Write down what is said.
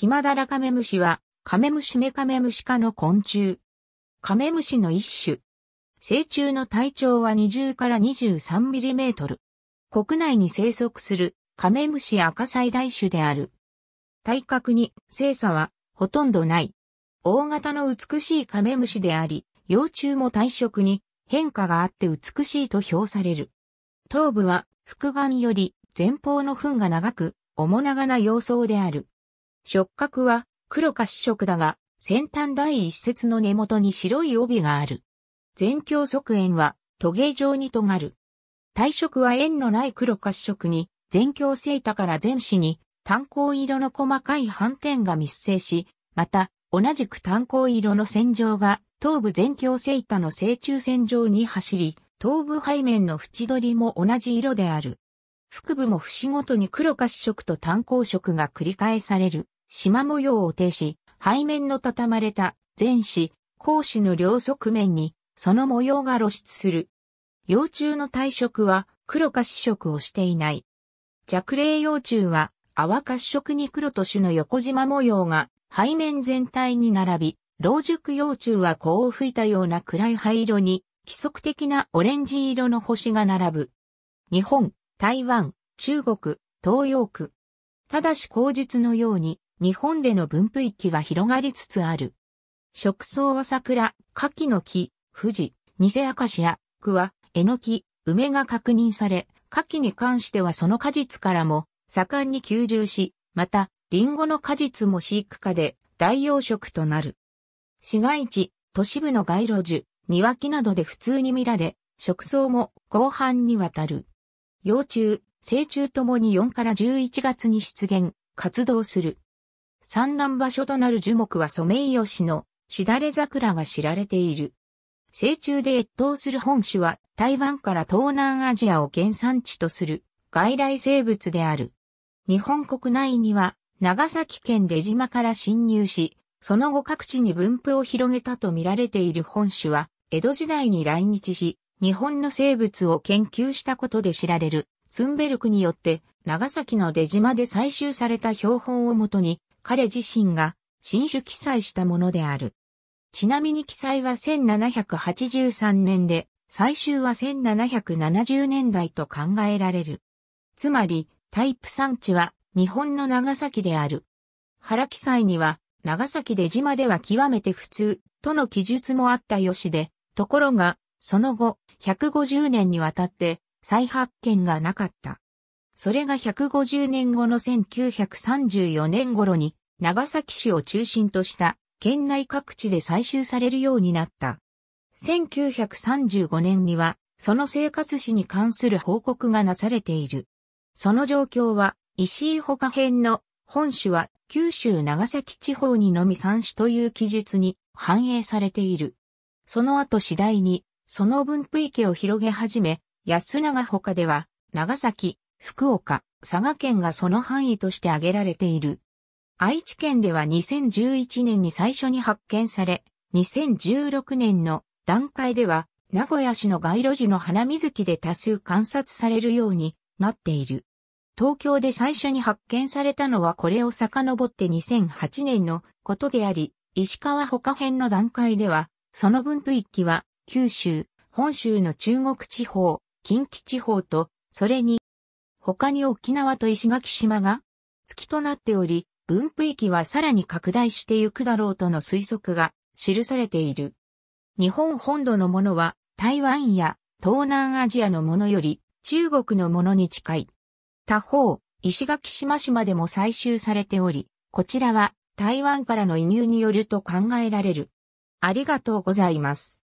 キマダラカメムシは、カメムシメカメムシ科の昆虫。カメムシの一種。成虫の体長は20から23ミリメートル。国内に生息するカメムシ赤最大種である。体格に精査はほとんどない。大型の美しいカメムシであり、幼虫も体色に変化があって美しいと評される。頭部は複眼より前方の糞が長く、面長な様相である。触角は黒か紫色だが、先端第一節の根元に白い帯がある。全鏡側縁はトゲ状に尖る。体色は縁のない黒褐色に、全鏡セ太から全肢に炭鉱色の細かい斑点が密生し、また、同じく炭鉱色の線状が頭部全鏡セ太の正中線上に走り、頭部背面の縁取りも同じ色である。腹部も節ごとに黒褐色と炭鉱色が繰り返される。縞模様を呈し、背面の畳まれた前肢、後肢の両側面に、その模様が露出する。幼虫の体色は黒か死色をしていない。弱霊幼虫は泡褐色に黒と種の横縞模様が背面全体に並び、老熟幼虫は甲を吹いたような暗い灰色に、規則的なオレンジ色の星が並ぶ。日本、台湾、中国、東洋区。ただし口述のように、日本での分布域は広がりつつある。食草は桜、柿の木、富士、ニセアカシア、ワ、えのき、梅が確認され、柿に関してはその果実からも盛んに吸収し、また、リンゴの果実も飼育下で代用食となる。市街地、都市部の街路樹、庭木などで普通に見られ、食草も広範にわたる。幼虫、成虫ともに4から11月に出現、活動する。産卵場所となる樹木はソメイヨシノ、しだれ桜が知られている。成虫で越冬する本種は台湾から東南アジアを原産地とする外来生物である。日本国内には長崎県出島から侵入し、その後各地に分布を広げたと見られている本種は、江戸時代に来日し、日本の生物を研究したことで知られる、ツンベルクによって、長崎の出島で採集された標本をもとに、彼自身が新種記載したものである。ちなみに記載は1783年で、最終は1770年代と考えられる。つまり、タイプ産地は日本の長崎である。原記載には、長崎で島では極めて普通、との記述もあったよしで、ところが、その後、150年にわたって、再発見がなかった。それが150年後の1934年頃に長崎市を中心とした県内各地で採集されるようになった。1935年には、その生活史に関する報告がなされている。その状況は、石井他編の本種は九州長崎地方にのみ産種という記述に反映されている。その後次第に、その分布池を広げ始め、安永他では、長崎、福岡、佐賀県がその範囲として挙げられている。愛知県では2011年に最初に発見され、2016年の段階では、名古屋市の街路樹の花水木で多数観察されるようになっている。東京で最初に発見されたのはこれを遡って2008年のことであり、石川他編の段階では、その分布域は九州、本州の中国地方、近畿地方と、それに、他に沖縄と石垣島が、月となっており、分布域はさらに拡大してゆくだろうとの推測が記されている。日本本土のものは台湾や東南アジアのものより中国のものに近い。他方、石垣島々でも採集されており、こちらは台湾からの移入によると考えられる。ありがとうございます。